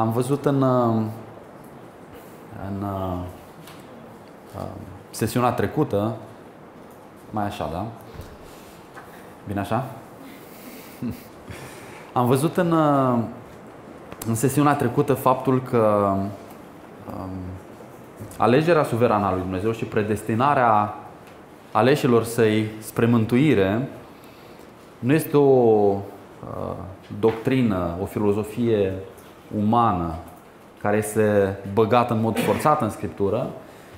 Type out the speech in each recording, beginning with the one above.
Am văzut în, uh, în uh, uh, sesiunea trecută, mai așa, da? Bine așa? Am văzut în, în sesiunea trecută faptul că um, alegerea suverană a lui Dumnezeu și predestinarea aleșilor săi spre mântuire nu este o uh, doctrină, o filozofie umană care este băgată în mod forțat în scriptură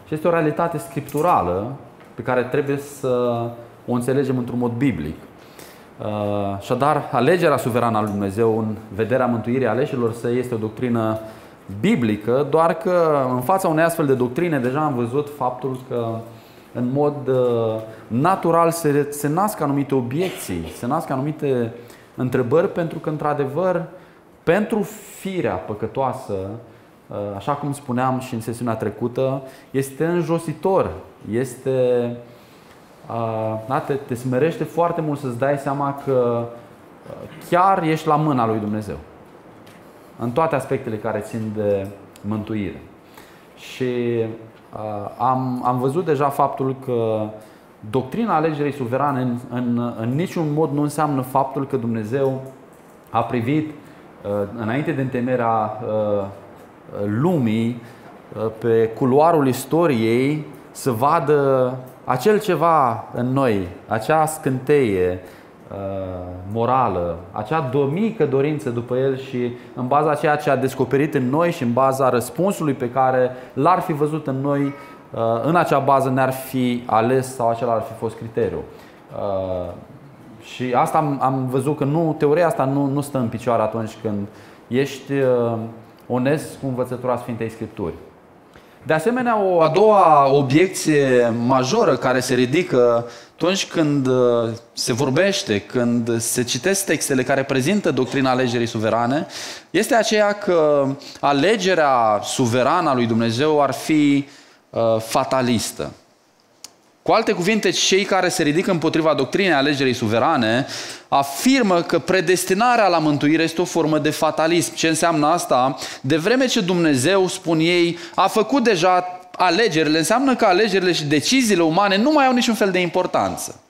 și este o realitate scripturală pe care trebuie să o înțelegem într-un mod biblic. Uh, așadar, alegerea suverană a lui Dumnezeu în vederea mântuirii aleșilor să este o doctrină biblică, doar că în fața unei astfel de doctrine deja am văzut faptul că în mod uh, natural se, se nasc anumite obiecții, se nasc anumite întrebări, pentru că, într-adevăr, uh, pentru firea păcătoasă, uh, așa cum spuneam și în sesiunea trecută, este înjositor, este, da, uh, te, te smerește foarte mult să-ți dai seama că uh, chiar ești la mâna lui Dumnezeu. În toate aspectele care țin de mântuire. Și am, am văzut deja faptul că doctrina alegerii suverane în, în, în niciun mod nu înseamnă faptul că Dumnezeu a privit Uh, înainte de întemerea uh, lumii, uh, pe culoarul istoriei, să vadă acel ceva în noi, acea scânteie morală, acea domică dorință după el și în baza ceea ce a descoperit în noi și în baza răspunsului pe care l-ar fi văzut în noi, în acea bază ne-ar fi ales sau acela ar fi fost criteriul. Și asta am, am văzut că nu, teoria asta nu, nu stă în picioare atunci când ești uh, onest cu învățătura Sfintei Scripturi. De asemenea, o a doua obiecție majoră care se ridică atunci când uh, se vorbește, când se citesc textele care prezintă doctrina alegerii suverane, este aceea că alegerea suverană a lui Dumnezeu ar fi uh, fatalistă. Cu alte cuvinte, cei care se ridică împotriva doctrinei alegerii suverane afirmă că predestinarea la mântuire este o formă de fatalism. Ce înseamnă asta? De vreme ce Dumnezeu, spun ei, a făcut deja alegerile, înseamnă că alegerile și deciziile umane nu mai au niciun fel de importanță.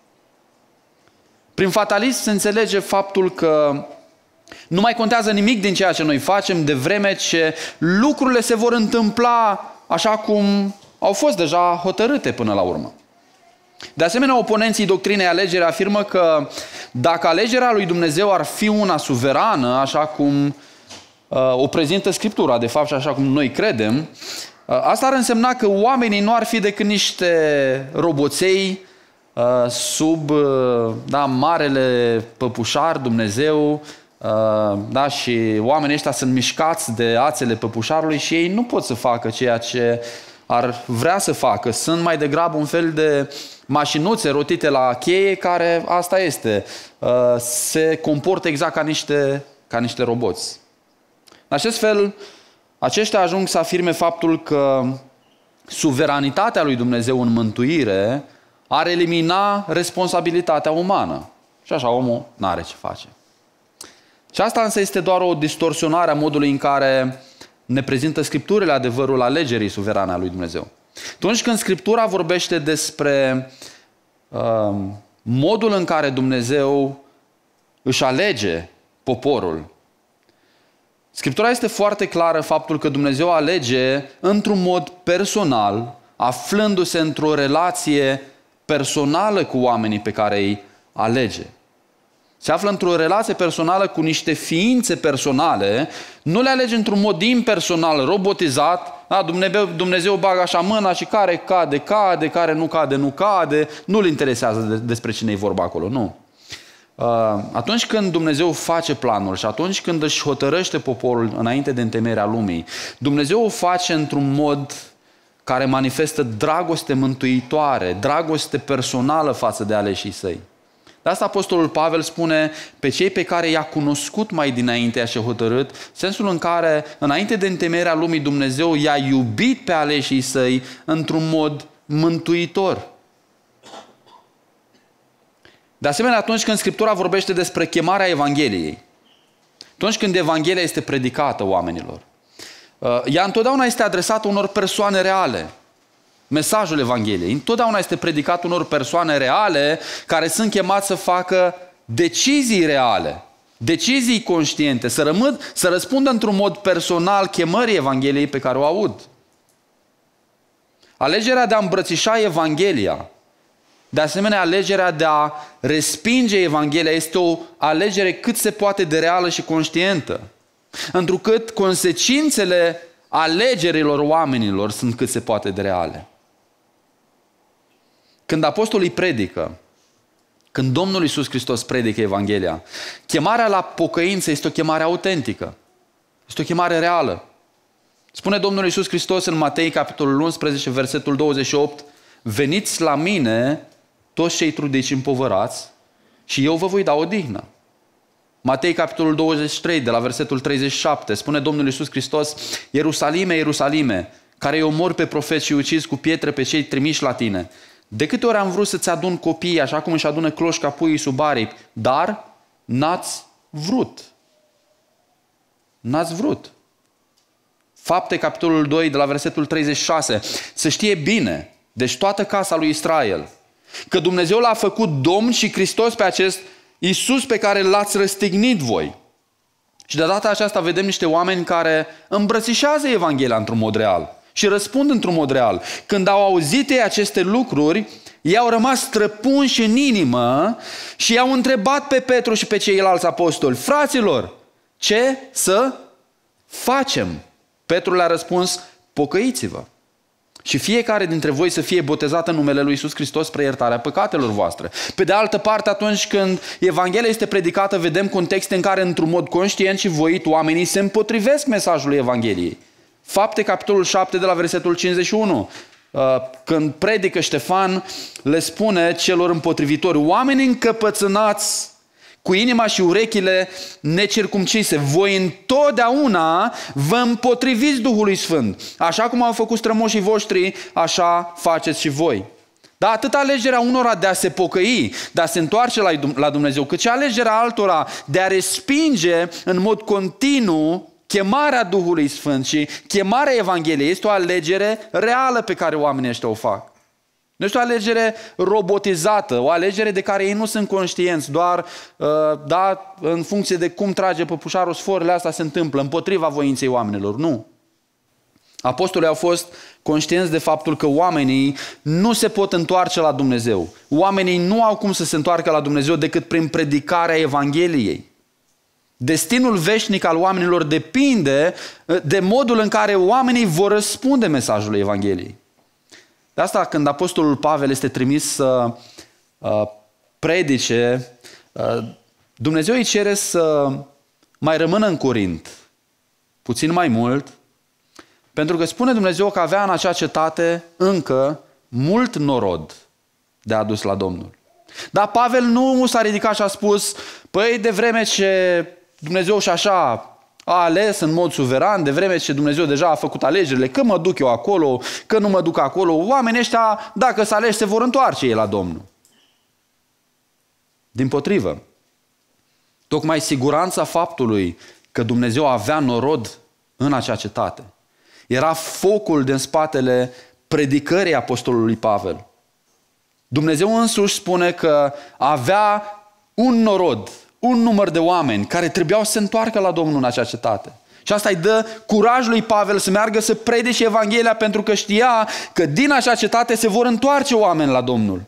Prin fatalism se înțelege faptul că nu mai contează nimic din ceea ce noi facem de vreme ce lucrurile se vor întâmpla așa cum au fost deja hotărâte până la urmă. De asemenea, oponenții doctrinei alegere afirmă că dacă alegerea lui Dumnezeu ar fi una suverană, așa cum uh, o prezintă Scriptura, de fapt, și așa cum noi credem, uh, asta ar însemna că oamenii nu ar fi decât niște roboței uh, sub uh, da, marele păpușar Dumnezeu, uh, da, și oamenii ăștia sunt mișcați de ațele păpușarului și ei nu pot să facă ceea ce uh, ar vrea să facă. Sunt mai degrabă un fel de mașinuțe rotite la cheie care asta este. Uh, se comportă exact ca niște, ca niște roboți. În acest fel, aceștia ajung să afirme faptul că suveranitatea lui Dumnezeu în mântuire ar elimina responsabilitatea umană. Și așa omul nu are ce face. Și asta însă este doar o distorsionare a modului în care ne prezintă Scripturile adevărul alegerii suverane a lui Dumnezeu. Atunci când Scriptura vorbește despre uh, modul în care Dumnezeu își alege poporul, Scriptura este foarte clară faptul că Dumnezeu alege într-un mod personal, aflându-se într-o relație personală cu oamenii pe care îi alege se află într-o relație personală cu niște ființe personale, nu le alege într-un mod impersonal, robotizat, da, Dumnezeu, Dumnezeu bagă așa mâna și care cade, cade, care nu cade, nu cade, nu-l interesează de, despre cine e vorba acolo, nu. Uh, atunci când Dumnezeu face planul și atunci când își hotărăște poporul înainte de întemeierea lumii, Dumnezeu o face într-un mod care manifestă dragoste mântuitoare, dragoste personală față de aleșii săi. De asta Apostolul Pavel spune, pe cei pe care i-a cunoscut mai dinainte și hotărât, sensul în care, înainte de întemeierea lumii Dumnezeu, i-a iubit pe aleșii săi într-un mod mântuitor. De asemenea, atunci când Scriptura vorbește despre chemarea Evangheliei, atunci când Evanghelia este predicată oamenilor, uh, ea întotdeauna este adresată unor persoane reale – mesajul Evangheliei. Întotdeauna este predicat unor persoane reale care sunt chemate să facă decizii reale, decizii conștiente, să, rămân, să răspundă într-un mod personal chemării Evangheliei pe care o aud. Alegerea de a îmbrățișa Evanghelia, de asemenea alegerea de a respinge Evanghelia, este o alegere cât se poate de reală și conștientă. Întrucât consecințele alegerilor oamenilor sunt cât se poate de reale. Când Apostolul îi predică, când Domnul Iisus Hristos predică Evanghelia, chemarea la pocăință este o chemare autentică. Este o chemare reală. Spune Domnul Iisus Hristos în Matei, capitolul 11, versetul 28, Veniți la mine, toți cei trudici împovărați, și eu vă voi da o dignă. Matei, capitolul 23, de la versetul 37, spune Domnul Iisus Hristos, Ierusalime, Ierusalime, care îi omor pe profeți și ucizi cu pietre pe cei trimiși la tine. De câte ori am vrut să-ți adun copiii, așa cum își adună cloșca puii sub aripi, dar n-ați vrut. N-ați vrut. Fapte, capitolul 2, de la versetul 36. Să știe bine, deci toată casa lui Israel, că Dumnezeu l-a făcut Domn și Hristos pe acest Iisus pe care l-ați răstignit voi. Și de data aceasta vedem niște oameni care îmbrățișează Evanghelia într-un mod real și răspund într-un mod real. Când au auzit ei aceste lucruri, i au rămas străpunși în inimă și i-au întrebat pe Petru și pe ceilalți apostoli, fraților, ce să facem? Petru le-a răspuns, pocăiți-vă și fiecare dintre voi să fie botezat în numele lui Isus Hristos spre iertarea păcatelor voastre. Pe de altă parte, atunci când Evanghelia este predicată, vedem contexte în care, într-un mod conștient și voit, oamenii se împotrivesc mesajului Evangheliei. Fapte, capitolul 7, de la versetul 51. Uh, când predică Ștefan, le spune celor împotrivitori, oameni încăpățânați cu inima și urechile necircumcise. Voi întotdeauna vă împotriviți Duhului Sfânt. Așa cum au făcut strămoșii voștri, așa faceți și voi. Da, atât alegerea unora de a se pocăi, de a se întoarce la Dumnezeu, cât și alegerea altora de a respinge în mod continuu Chemarea Duhului Sfânt și chemarea Evangheliei este o alegere reală pe care oamenii ăștia o fac. Nu este o alegere robotizată, o alegere de care ei nu sunt conștienți, doar uh, da, în funcție de cum trage pușarul sforile, asta se întâmplă împotriva voinței oamenilor. Nu. Apostolii au fost conștienți de faptul că oamenii nu se pot întoarce la Dumnezeu. Oamenii nu au cum să se întoarcă la Dumnezeu decât prin predicarea Evangheliei. Destinul veșnic al oamenilor depinde uh, de modul în care oamenii vor răspunde mesajului Evangheliei. De asta, când Apostolul Pavel este trimis să uh, predice, uh, Dumnezeu îi cere să mai rămână în Corint, puțin mai mult, pentru că spune Dumnezeu că avea în acea cetate încă mult norod de adus la Domnul. Dar Pavel nu s-a ridicat și a spus, păi de vreme ce Dumnezeu și așa a ales în mod suveran, de vreme ce Dumnezeu deja a făcut alegerile, că mă duc eu acolo, că nu mă duc acolo, oamenii ăștia, dacă să alege, se vor întoarce ei la Domnul. Din potrivă, tocmai siguranța faptului că Dumnezeu avea norod în acea cetate, era focul din spatele predicării apostolului Pavel. Dumnezeu însuși spune că avea un norod, un număr de oameni care trebuiau să se întoarcă la Domnul în acea cetate. Și asta îi dă curaj lui Pavel să meargă să prede și Evanghelia pentru că știa că din acea cetate se vor întoarce oameni la Domnul.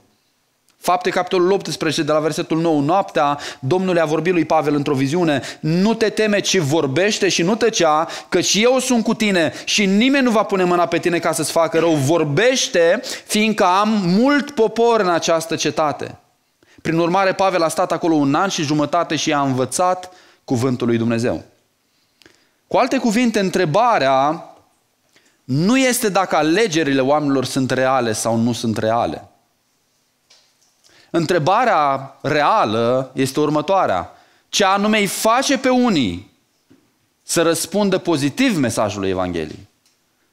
Fapte, capitolul 18, de la versetul 9, noaptea, Domnul i a vorbit lui Pavel într-o viziune, nu te teme, ci vorbește și nu tăcea, căci eu sunt cu tine și nimeni nu va pune mâna pe tine ca să-ți facă rău. Vorbește, fiindcă am mult popor în această cetate. Prin urmare, Pavel a stat acolo un an și jumătate și a învățat cuvântul lui Dumnezeu. Cu alte cuvinte, întrebarea nu este dacă alegerile oamenilor sunt reale sau nu sunt reale. Întrebarea reală este următoarea. Ce anume îi face pe unii să răspundă pozitiv mesajului Evangheliei,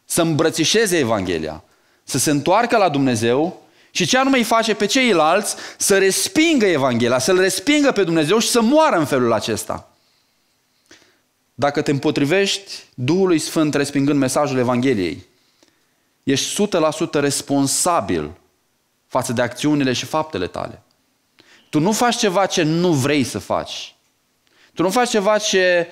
să îmbrățișeze Evanghelia, să se întoarcă la Dumnezeu și ce anume îi face pe ceilalți să respingă Evanghelia, să-L respingă pe Dumnezeu și să moară în felul acesta. Dacă te împotrivești Duhului Sfânt respingând mesajul Evangheliei, ești 100% responsabil față de acțiunile și faptele tale. Tu nu faci ceva ce nu vrei să faci. Tu nu faci ceva ce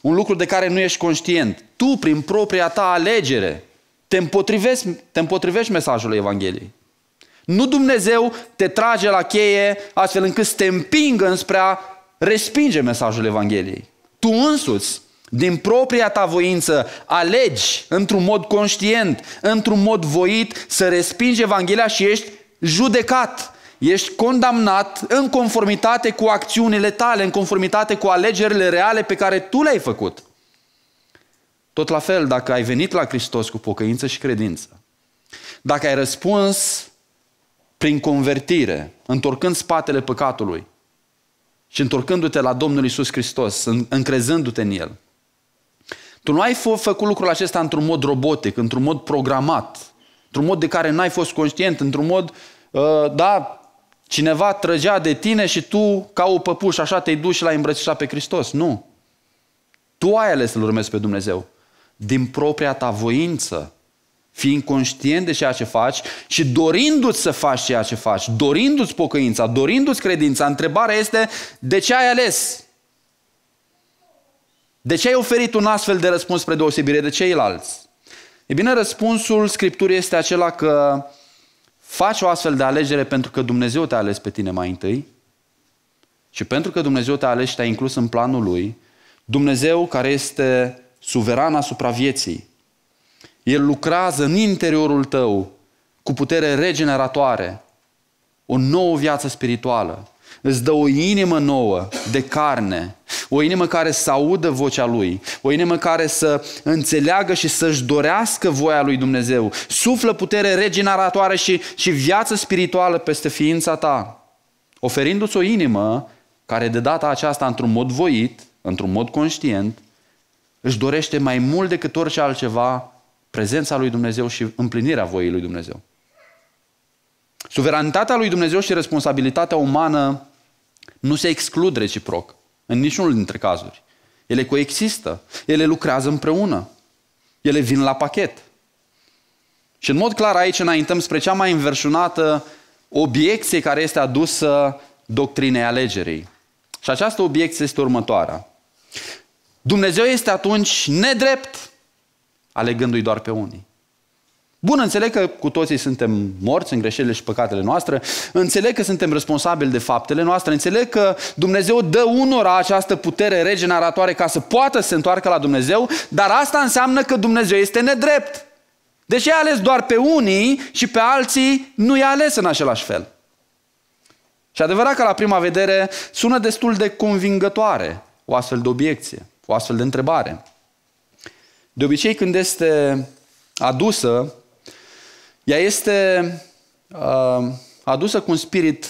un lucru de care nu ești conștient. Tu, prin propria ta alegere, te împotrivești, te împotrivești mesajului Evangheliei. Nu Dumnezeu te trage la cheie astfel încât să te împingă înspre a respinge mesajul Evangheliei. Tu însuți, din propria ta voință, alegi într-un mod conștient, într-un mod voit să respingi Evanghelia și ești judecat. Ești condamnat în conformitate cu acțiunile tale, în conformitate cu alegerile reale pe care tu le-ai făcut. Tot la fel, dacă ai venit la Hristos cu pocăință și credință, dacă ai răspuns prin convertire, întorcând spatele păcatului și întorcându-te la Domnul Isus Hristos, încrezându-te în El, tu nu ai făcut lucrul acesta într-un mod robotic, într-un mod programat, într-un mod de care n-ai fost conștient, într-un mod, uh, da, cineva trăgea de tine și tu, ca o păpușă, așa te-ai dus și l-ai îmbrățișat pe Hristos. Nu. Tu ai ales să-L urmezi pe Dumnezeu din propria ta voință, fiind conștient de ceea ce faci și dorindu-ți să faci ceea ce faci, dorindu-ți pocăința, dorindu-ți credința, întrebarea este de ce ai ales? De ce ai oferit un astfel de răspuns spre deosebire de ceilalți? E bine, răspunsul Scripturii este acela că faci o astfel de alegere pentru că Dumnezeu te-a ales pe tine mai întâi și pentru că Dumnezeu te-a ales și te-a inclus în planul Lui, Dumnezeu care este suveran asupra vieții. El lucrează în interiorul tău cu putere regeneratoare, o nouă viață spirituală. Îți dă o inimă nouă de carne, o inimă care să audă vocea lui, o inimă care să înțeleagă și să-și dorească voia lui Dumnezeu. Suflă putere regeneratoare și, și viață spirituală peste ființa ta, oferindu-ți o inimă care de data aceasta, într-un mod voit, într-un mod conștient, își dorește mai mult decât orice altceva prezența lui Dumnezeu și împlinirea voiei lui Dumnezeu. Suveranitatea lui Dumnezeu și responsabilitatea umană nu se exclud reciproc în niciunul dintre cazuri. Ele coexistă, ele lucrează împreună, ele vin la pachet. Și în mod clar aici înaintăm spre cea mai înverșunată obiecție care este adusă doctrinei alegerii. Și această obiecție este următoarea. Dumnezeu este atunci nedrept, alegându-i doar pe unii. Bun, înțeleg că cu toții suntem morți în greșelile și păcatele noastre, înțeleg că suntem responsabili de faptele noastre, înțeleg că Dumnezeu dă unora această putere regeneratoare ca să poată să se întoarcă la Dumnezeu, dar asta înseamnă că Dumnezeu este nedrept. Deși a ales doar pe unii și pe alții nu i-a ales în același fel. Și adevărat că la prima vedere sună destul de convingătoare o astfel de obiecție o astfel de întrebare. De obicei, când este adusă, ea este uh, adusă cu un spirit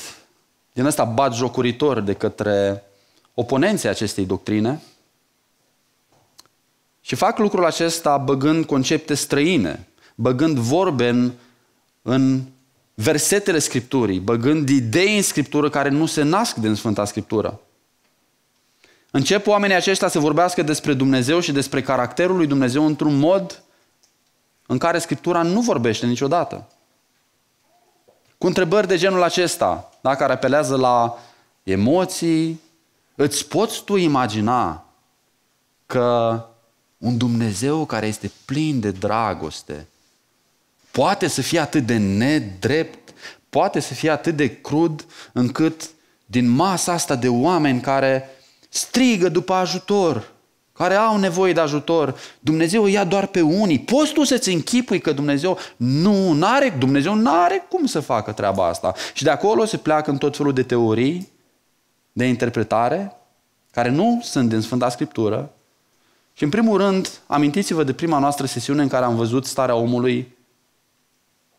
din ăsta jocuritor de către oponenții acestei doctrine și fac lucrul acesta băgând concepte străine, băgând vorbe în, în versetele Scripturii, băgând idei în Scriptură care nu se nasc din Sfânta Scriptură. Încep oamenii aceștia să vorbească despre Dumnezeu și despre caracterul lui Dumnezeu într-un mod în care Scriptura nu vorbește niciodată. Cu întrebări de genul acesta, da, care apelează la emoții, îți poți tu imagina că un Dumnezeu care este plin de dragoste poate să fie atât de nedrept, poate să fie atât de crud, încât din masa asta de oameni care strigă după ajutor, care au nevoie de ajutor. Dumnezeu ia doar pe unii. Poți tu să-ți închipui că Dumnezeu nu are, Dumnezeu nu are cum să facă treaba asta. Și de acolo se pleacă în tot felul de teorii, de interpretare, care nu sunt din Sfânta Scriptură. Și în primul rând, amintiți-vă de prima noastră sesiune în care am văzut starea omului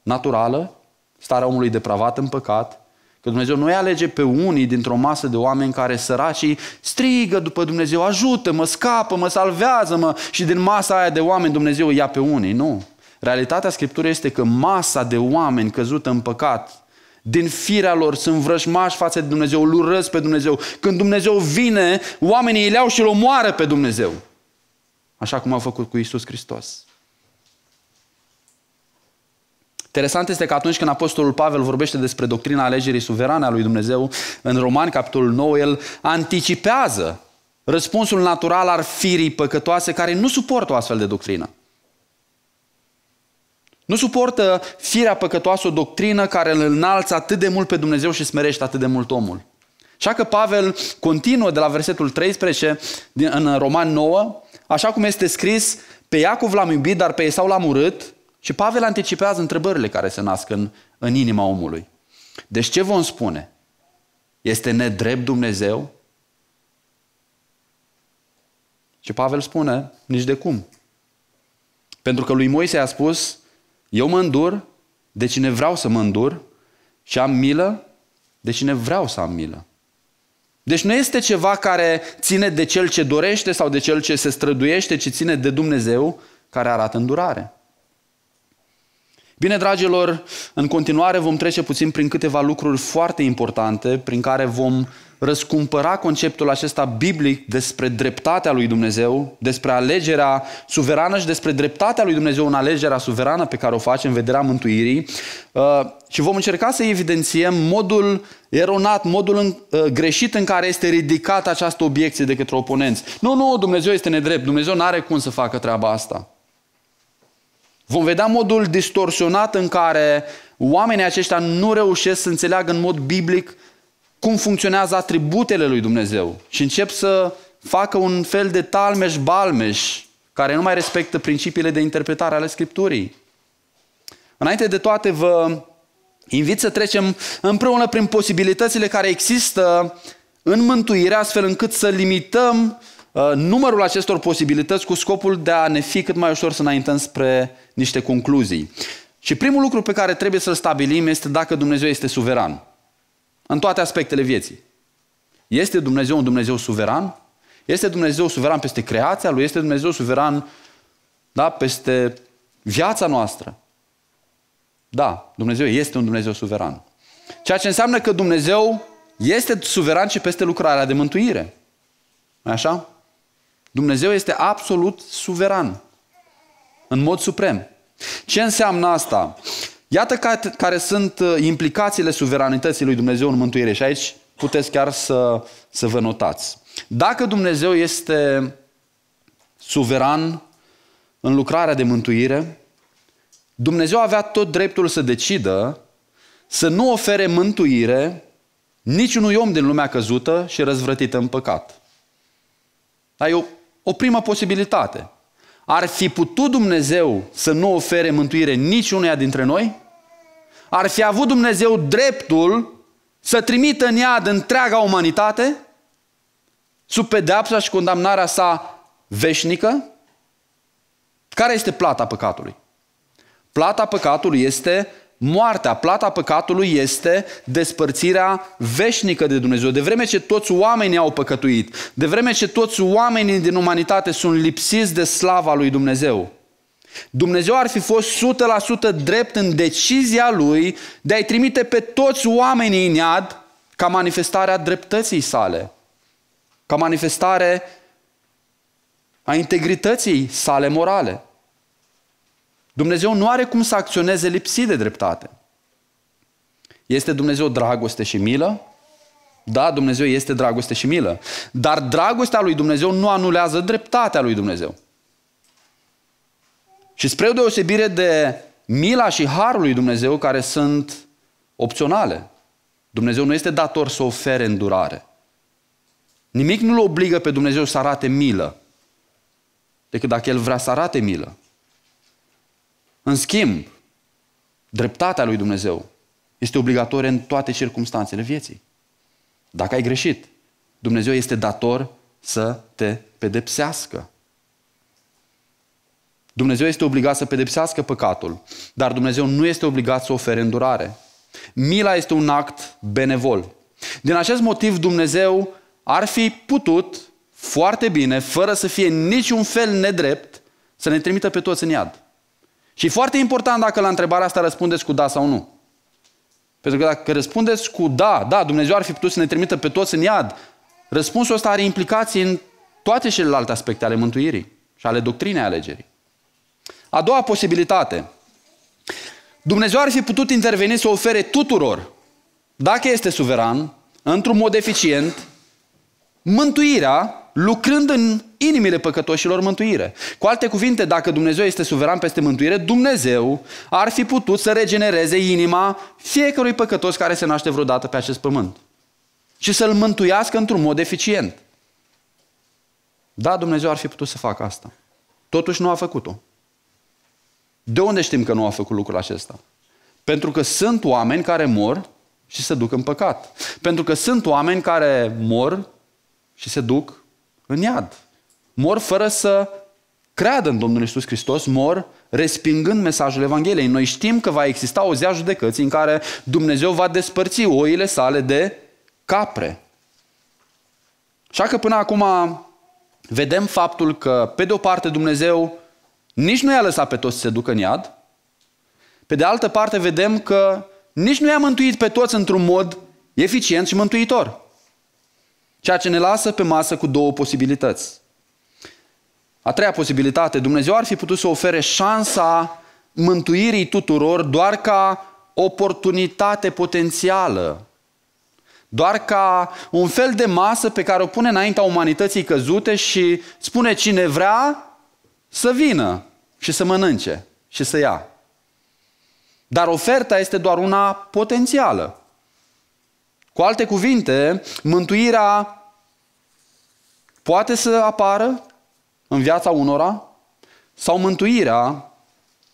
naturală, starea omului depravat în păcat, Că Dumnezeu nu-i alege pe unii dintr-o masă de oameni care săracii strigă după Dumnezeu, ajută, mă scapă, mă salvează, mă. Și din masa aia de oameni Dumnezeu ia pe unii. Nu. Realitatea Scripturii este că masa de oameni căzută în păcat, din firea lor sunt vrăjmași față de Dumnezeu, îl urăsc pe Dumnezeu. Când Dumnezeu vine, oamenii îi leau și îl omoară pe Dumnezeu. Așa cum au făcut cu Isus Hristos. Interesant este că atunci când Apostolul Pavel vorbește despre doctrina alegerii suverane a lui Dumnezeu, în Romani, capitolul 9, el anticipează răspunsul natural al firii păcătoase care nu suportă o astfel de doctrină. Nu suportă firea păcătoasă o doctrină care îl înalță atât de mult pe Dumnezeu și smerește atât de mult omul. Așa că Pavel continuă de la versetul 13 din, în Roman 9, așa cum este scris, pe Iacov l-am iubit, dar pe Esau l-am urât, și Pavel anticipează întrebările care se nasc în, în inima omului. Deci ce vom spune? Este nedrept Dumnezeu? Și Pavel spune, nici de cum. Pentru că lui Moise a spus, eu mă îndur de cine vreau să mă îndur și am milă de cine vreau să am milă. Deci nu este ceva care ține de cel ce dorește sau de cel ce se străduiește, ci ține de Dumnezeu care arată îndurare. Bine, dragilor, în continuare vom trece puțin prin câteva lucruri foarte importante prin care vom răscumpăra conceptul acesta biblic despre dreptatea lui Dumnezeu, despre alegerea suverană și despre dreptatea lui Dumnezeu în alegerea suverană pe care o face în vederea mântuirii uh, și vom încerca să evidențiem modul eronat, modul uh, greșit în care este ridicată această obiecție de către oponenți. Nu, nu, Dumnezeu este nedrept, Dumnezeu nu are cum să facă treaba asta. Vom vedea modul distorsionat în care oamenii aceștia nu reușesc să înțeleagă în mod biblic cum funcționează atributele lui Dumnezeu și încep să facă un fel de talmeș-balmeș care nu mai respectă principiile de interpretare ale Scripturii. Înainte de toate, vă invit să trecem împreună prin posibilitățile care există în mântuire, astfel încât să limităm uh, Uh, numărul acestor posibilități cu scopul de a ne fi cât mai ușor să înaintăm spre niște concluzii. Și primul lucru pe care trebuie să-l stabilim este dacă Dumnezeu este suveran. În toate aspectele vieții. Este Dumnezeu un Dumnezeu suveran? Este Dumnezeu suveran peste creația Lui? Este Dumnezeu suveran da, peste viața noastră? Da, Dumnezeu este un Dumnezeu suveran. Ceea ce înseamnă că Dumnezeu este suveran și peste lucrarea de mântuire. Așa? Dumnezeu este absolut suveran, în mod suprem. Ce înseamnă asta? Iată care sunt uh, implicațiile suveranității lui Dumnezeu în mântuire și aici puteți chiar să, să vă notați. Dacă Dumnezeu este suveran în lucrarea de mântuire, Dumnezeu avea tot dreptul să decidă să nu ofere mântuire niciunui om din lumea căzută și răzvrătită în păcat. Dar eu o primă posibilitate. Ar fi putut Dumnezeu să nu ofere mântuire niciunea dintre noi? Ar fi avut Dumnezeu dreptul să trimită în iad întreaga umanitate? Sub pedeapsa și condamnarea sa veșnică? Care este plata păcatului? Plata păcatului este moartea, plata păcatului este despărțirea veșnică de Dumnezeu. De vreme ce toți oamenii au păcătuit, de vreme ce toți oamenii din umanitate sunt lipsiți de slava lui Dumnezeu, Dumnezeu ar fi fost 100% drept în decizia lui de a-i trimite pe toți oamenii în iad ca manifestarea dreptății sale, ca manifestare a integrității sale morale. Dumnezeu nu are cum să acționeze lipsit de dreptate. Este Dumnezeu dragoste și milă? Da, Dumnezeu este dragoste și milă. Dar dragostea lui Dumnezeu nu anulează dreptatea lui Dumnezeu. Și spre o deosebire de mila și harul lui Dumnezeu care sunt opționale. Dumnezeu nu este dator să ofere îndurare. Nimic nu-l obligă pe Dumnezeu să arate milă, decât dacă el vrea să arate milă. În schimb, dreptatea lui Dumnezeu este obligatorie în toate circunstanțele vieții. Dacă ai greșit, Dumnezeu este dator să te pedepsească. Dumnezeu este obligat să pedepsească păcatul, dar Dumnezeu nu este obligat să ofere îndurare. Mila este un act benevol. Din acest motiv, Dumnezeu ar fi putut foarte bine, fără să fie niciun fel nedrept, să ne trimită pe toți în iad. Și e foarte important dacă la întrebarea asta răspundeți cu da sau nu. Pentru că dacă răspundeți cu da, da, Dumnezeu ar fi putut să ne trimită pe toți în iad, răspunsul ăsta are implicații în toate celelalte aspecte ale mântuirii și ale doctrinei alegerii. A doua posibilitate. Dumnezeu ar fi putut interveni să ofere tuturor, dacă este suveran, într-un mod eficient, mântuirea lucrând în inimile păcătoșilor mântuire. Cu alte cuvinte, dacă Dumnezeu este suveran peste mântuire, Dumnezeu ar fi putut să regenereze inima fiecărui păcătos care se naște vreodată pe acest pământ. Și să-l mântuiască într-un mod eficient. Da, Dumnezeu ar fi putut să facă asta. Totuși nu a făcut-o. De unde știm că nu a făcut lucrul acesta? Pentru că sunt oameni care mor și se duc în păcat. Pentru că sunt oameni care mor și se duc în iad. Mor fără să creadă în Domnul Isus Hristos, mor respingând mesajul Evangheliei. Noi știm că va exista o zi a judecății în care Dumnezeu va despărți oile sale de capre. Așa că până acum vedem faptul că, pe de o parte, Dumnezeu nici nu i-a lăsat pe toți să se ducă în iad, pe de altă parte vedem că nici nu i-a mântuit pe toți într-un mod eficient și mântuitor. Ceea ce ne lasă pe masă cu două posibilități. A treia posibilitate, Dumnezeu ar fi putut să ofere șansa mântuirii tuturor doar ca oportunitate potențială, doar ca un fel de masă pe care o pune înaintea umanității căzute și spune cine vrea să vină și să mănânce și să ia. Dar oferta este doar una potențială. Cu alte cuvinte, mântuirea poate să apară în viața unora sau mântuirea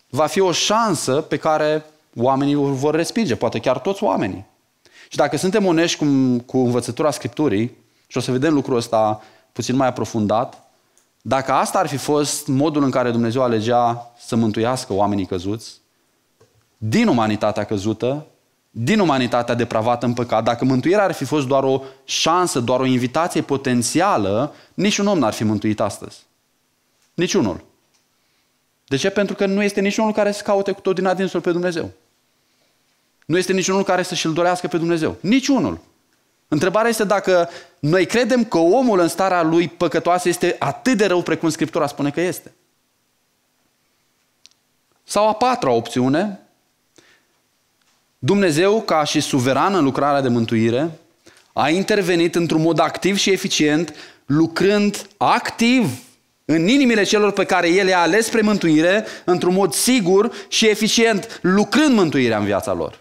va fi o șansă pe care oamenii o vor respinge, poate chiar toți oamenii. Și dacă suntem onești cu, cu învățătura Scripturii, și o să vedem lucrul ăsta puțin mai aprofundat, dacă asta ar fi fost modul în care Dumnezeu alegea să mântuiască oamenii căzuți, din umanitatea căzută, din umanitatea depravată în păcat, dacă mântuirea ar fi fost doar o șansă, doar o invitație potențială, niciun om n-ar fi mântuit astăzi. Niciunul. De ce? Pentru că nu este niciunul care să caute cu tot din adinsul pe Dumnezeu. Nu este niciunul care să și-l dorească pe Dumnezeu. Niciunul. Întrebarea este dacă noi credem că omul în starea lui păcătoasă este atât de rău precum Scriptura spune că este. Sau a patra opțiune, Dumnezeu, ca și suveran în lucrarea de mântuire, a intervenit într-un mod activ și eficient, lucrând activ în inimile celor pe care El le a ales spre mântuire, într-un mod sigur și eficient, lucrând mântuirea în viața lor.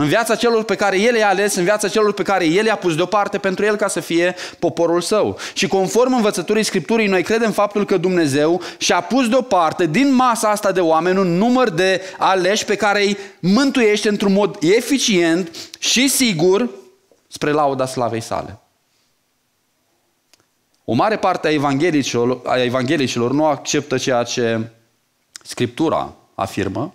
În viața celor pe care El i-a ales, în viața celor pe care El i-a pus deoparte pentru El ca să fie poporul său. Și conform învățăturii Scripturii, noi credem faptul că Dumnezeu și-a pus deoparte din masa asta de oameni un număr de aleși pe care îi mântuiește într-un mod eficient și sigur spre lauda slavei sale. O mare parte a evanghelicilor, a evanghelicilor nu acceptă ceea ce Scriptura afirmă,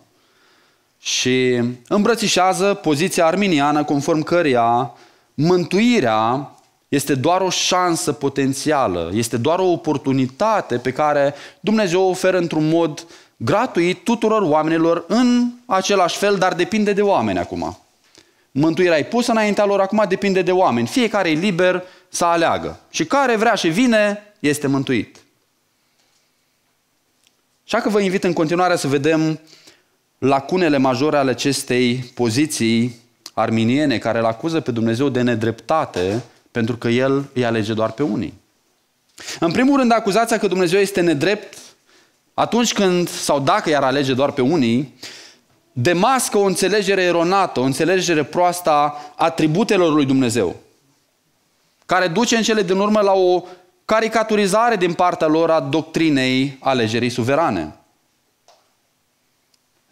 și îmbrățișează poziția arminiană conform căreia mântuirea este doar o șansă potențială, este doar o oportunitate pe care Dumnezeu o oferă într-un mod gratuit tuturor oamenilor în același fel, dar depinde de oameni acum. Mântuirea e pusă înaintea lor, acum depinde de oameni. Fiecare e liber să aleagă. Și care vrea și vine, este mântuit. Așa că vă invit în continuare să vedem lacunele majore ale acestei poziții arminiene care îl acuză pe Dumnezeu de nedreptate pentru că el îi alege doar pe unii. În primul rând, acuzația că Dumnezeu este nedrept atunci când, sau dacă i-ar alege doar pe unii, demască o înțelegere eronată, o înțelegere proastă a atributelor lui Dumnezeu, care duce în cele din urmă la o caricaturizare din partea lor a doctrinei alegerii suverane.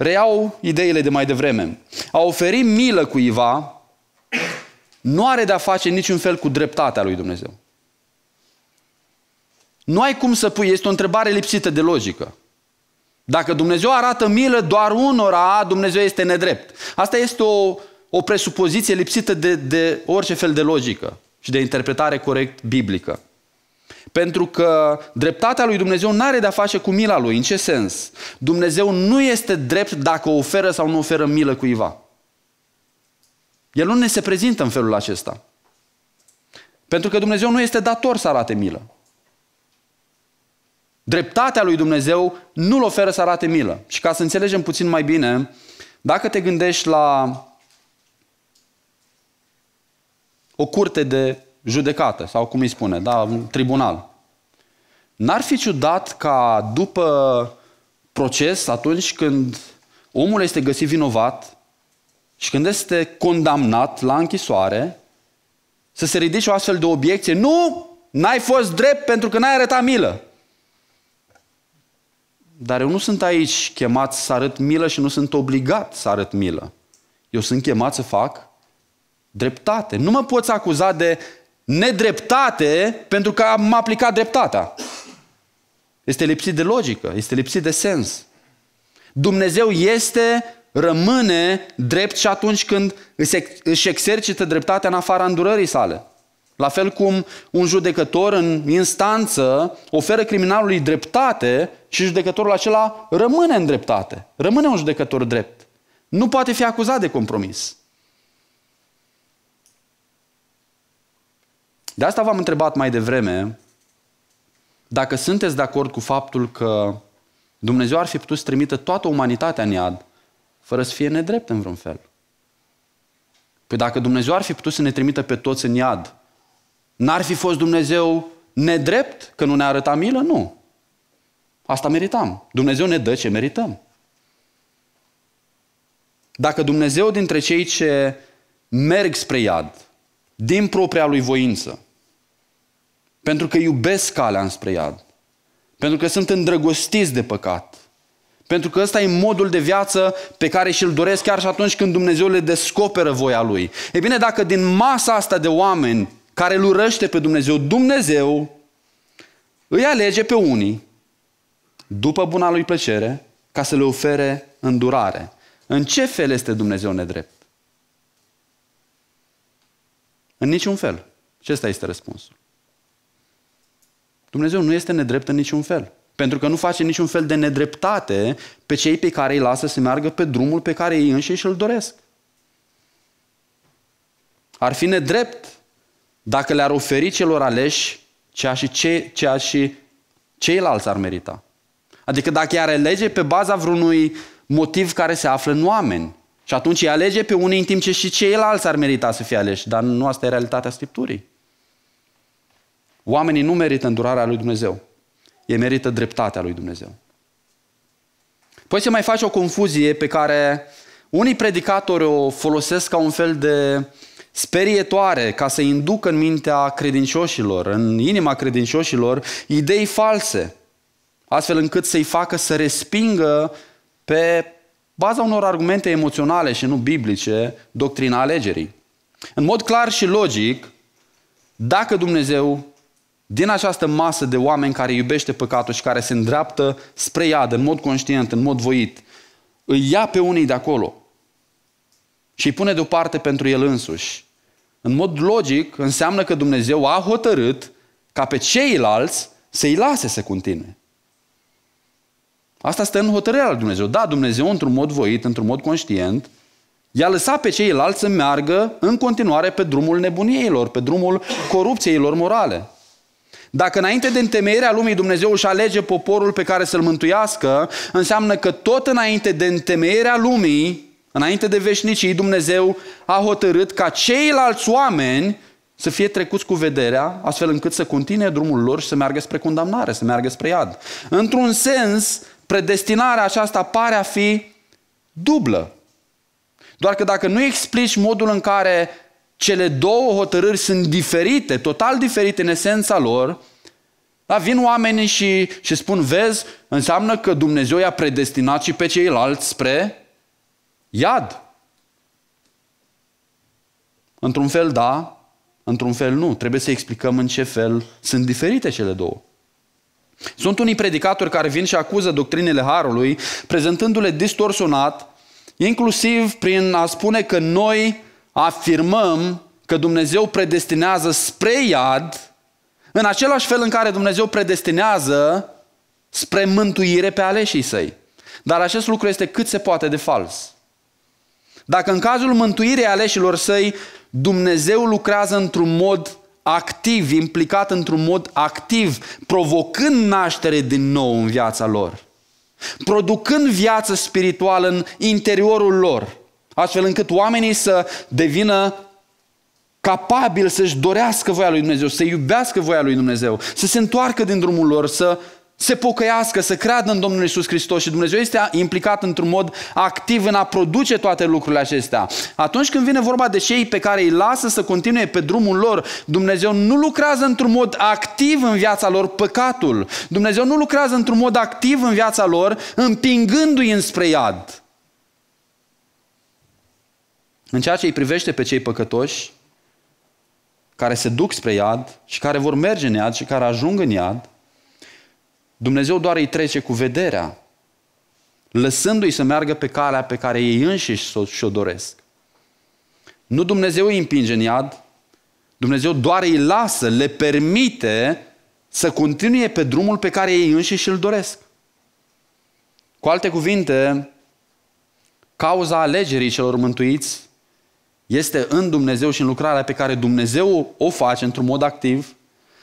Reiau ideile de mai devreme. A oferi milă cuiva nu are de-a face niciun fel cu dreptatea lui Dumnezeu. Nu ai cum să pui, este o întrebare lipsită de logică. Dacă Dumnezeu arată milă doar unora, Dumnezeu este nedrept. Asta este o, o presupoziție lipsită de, de orice fel de logică și de interpretare corect biblică. Pentru că dreptatea lui Dumnezeu nu are de-a face cu mila lui. În ce sens? Dumnezeu nu este drept dacă oferă sau nu oferă milă cuiva. El nu ne se prezintă în felul acesta. Pentru că Dumnezeu nu este dator să arate milă. Dreptatea lui Dumnezeu nu-l oferă să arate milă. Și ca să înțelegem puțin mai bine, dacă te gândești la o curte de judecată sau cum îi spune, da, tribunal. N-ar fi ciudat ca după proces, atunci când omul este găsit vinovat și când este condamnat la închisoare, să se ridice o astfel de obiecție. Nu, n-ai fost drept pentru că n-ai arătat milă. Dar eu nu sunt aici chemat să arăt milă și nu sunt obligat să arăt milă. Eu sunt chemat să fac dreptate. Nu mă poți acuza de nedreptate pentru că am aplicat dreptatea. Este lipsit de logică, este lipsit de sens. Dumnezeu este, rămâne drept și atunci când își exercită dreptatea în afara îndurării sale. La fel cum un judecător în instanță oferă criminalului dreptate și judecătorul acela rămâne în dreptate. Rămâne un judecător drept. Nu poate fi acuzat de compromis. De asta v-am întrebat mai devreme dacă sunteți de acord cu faptul că Dumnezeu ar fi putut să trimită toată umanitatea în iad fără să fie nedrept în vreun fel. Păi dacă Dumnezeu ar fi putut să ne trimită pe toți în iad, n-ar fi fost Dumnezeu nedrept că nu ne arăta milă? Nu. Asta meritam. Dumnezeu ne dă ce merităm. Dacă Dumnezeu dintre cei ce merg spre iad, din propria lui voință, pentru că iubesc calea înspre iad. Pentru că sunt îndrăgostiți de păcat. Pentru că ăsta e modul de viață pe care și-l doresc chiar și atunci când Dumnezeu le descoperă voia lui. E bine, dacă din masa asta de oameni care îl urăște pe Dumnezeu, Dumnezeu îi alege pe unii după buna lui plăcere ca să le ofere îndurare. În ce fel este Dumnezeu nedrept? În niciun fel. Și ăsta este răspunsul. Dumnezeu nu este nedrept în niciun fel. Pentru că nu face niciun fel de nedreptate pe cei pe care îi lasă să meargă pe drumul pe care ei înșiși îl doresc. Ar fi nedrept dacă le-ar oferi celor aleși ceea și, ce, ceea și ceilalți ar merita. Adică dacă i-ar elege pe baza vreunui motiv care se află în oameni. Și atunci îi alege pe unii în timp ce și ceilalți ar merita să fie aleși. Dar nu asta e realitatea Scripturii. Oamenii nu merită îndurarea lui Dumnezeu. Ei merită dreptatea lui Dumnezeu. Poți se mai face o confuzie pe care unii predicatori o folosesc ca un fel de sperietoare ca să inducă în mintea credincioșilor, în inima credincioșilor, idei false, astfel încât să-i facă să respingă pe baza unor argumente emoționale și nu biblice, doctrina alegerii. În mod clar și logic, dacă Dumnezeu din această masă de oameni care iubește păcatul și care se îndreaptă spre iad în mod conștient, în mod voit, îi ia pe unii de acolo și îi pune deoparte pentru el însuși. În mod logic, înseamnă că Dumnezeu a hotărât ca pe ceilalți să-i lase să continue. Asta stă în hotărârea lui Dumnezeu. Da, Dumnezeu, într-un mod voit, într-un mod conștient, i-a lăsat pe ceilalți să meargă în continuare pe drumul nebuniei lor, pe drumul corupției lor morale. Dacă înainte de întemeierea lumii Dumnezeu își alege poporul pe care să-l mântuiască, înseamnă că tot înainte de întemeierea lumii, înainte de veșnicii, Dumnezeu a hotărât ca ceilalți oameni să fie trecuți cu vederea, astfel încât să continue drumul lor și să meargă spre condamnare, să meargă spre iad. Într-un sens, predestinarea aceasta pare a fi dublă. Doar că dacă nu explici modul în care cele două hotărâri sunt diferite, total diferite în esența lor, da, vin oamenii și, și spun, vezi, înseamnă că Dumnezeu i-a predestinat și pe ceilalți spre iad. Într-un fel da, într-un fel nu. Trebuie să explicăm în ce fel sunt diferite cele două. Sunt unii predicatori care vin și acuză doctrinele Harului, prezentându-le distorsionat, inclusiv prin a spune că noi afirmăm că Dumnezeu predestinează spre iad, în același fel în care Dumnezeu predestinează spre mântuire pe aleșii săi. Dar acest lucru este cât se poate de fals. Dacă în cazul mântuirii aleșilor săi, Dumnezeu lucrează într-un mod activ, implicat într-un mod activ, provocând naștere din nou în viața lor, producând viață spirituală în interiorul lor, Astfel încât oamenii să devină capabili să-și dorească voia lui Dumnezeu, să iubească voia lui Dumnezeu, să se întoarcă din drumul lor, să se pocăiască, să creadă în Domnul Isus Hristos și Dumnezeu este implicat într-un mod activ în a produce toate lucrurile acestea. Atunci când vine vorba de cei pe care îi lasă să continue pe drumul lor, Dumnezeu nu lucrează într-un mod activ în viața lor păcatul. Dumnezeu nu lucrează într-un mod activ în viața lor împingându-i înspre iad în ceea ce îi privește pe cei păcătoși, care se duc spre iad și care vor merge în iad și care ajung în iad, Dumnezeu doar îi trece cu vederea, lăsându-i să meargă pe calea pe care ei înșiși și-o doresc. Nu Dumnezeu îi împinge în iad, Dumnezeu doar îi lasă, le permite să continue pe drumul pe care ei înșiși îl doresc. Cu alte cuvinte, cauza alegerii celor mântuiți este în Dumnezeu și în lucrarea pe care Dumnezeu o face într-un mod activ,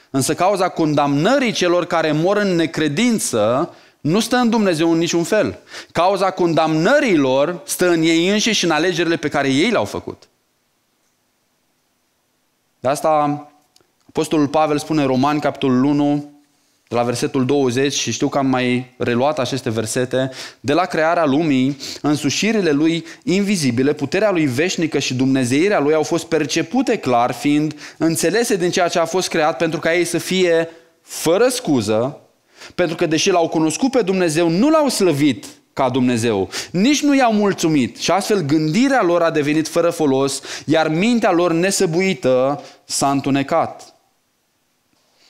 însă cauza condamnării celor care mor în necredință nu stă în Dumnezeu în niciun fel. Cauza condamnării lor stă în ei înșiși și în alegerile pe care ei le-au făcut. De asta Apostolul Pavel spune în Romani, capitolul 1, de la versetul 20 și știu că am mai reluat aceste versete, de la crearea lumii, însușirile lui invizibile, puterea lui veșnică și dumnezeirea lui au fost percepute clar, fiind înțelese din ceea ce a fost creat pentru ca ei să fie fără scuză, pentru că deși l-au cunoscut pe Dumnezeu, nu l-au slăvit ca Dumnezeu. Nici nu i-au mulțumit și astfel gândirea lor a devenit fără folos, iar mintea lor nesăbuită s-a întunecat.